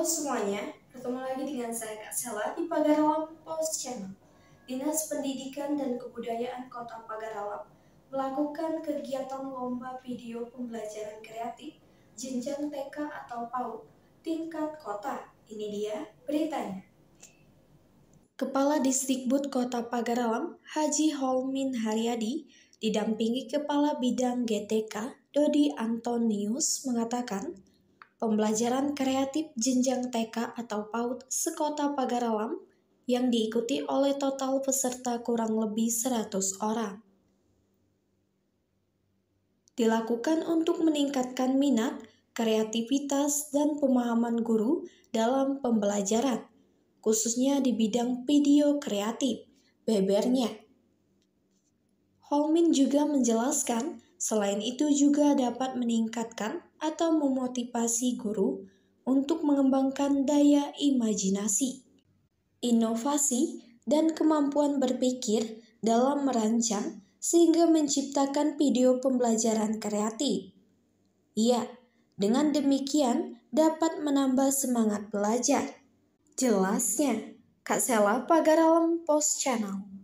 Halo semuanya, bertemu lagi dengan saya Kak Sela di Pagarawang Post Channel. Dinas Pendidikan dan Kebudayaan Kota Pagarawang melakukan kegiatan lomba video pembelajaran kreatif jenjang TK atau PAUD tingkat kota. Ini dia beritanya. Kepala Distrikbud Kota Pagaralam, Haji Holmin Haryadi, didampingi Kepala Bidang GTK, Dodi Antonius, mengatakan pembelajaran kreatif jenjang TK atau PAUD sekota Pagaralam yang diikuti oleh total peserta kurang lebih 100 orang. Dilakukan untuk meningkatkan minat, kreativitas, dan pemahaman guru dalam pembelajaran, khususnya di bidang video kreatif, bebernya. Holmin juga menjelaskan Selain itu juga dapat meningkatkan atau memotivasi guru untuk mengembangkan daya imajinasi, inovasi, dan kemampuan berpikir dalam merancang sehingga menciptakan video pembelajaran kreatif. Iya, dengan demikian dapat menambah semangat belajar. Jelasnya, Kak Sela Pagaralem Post Channel.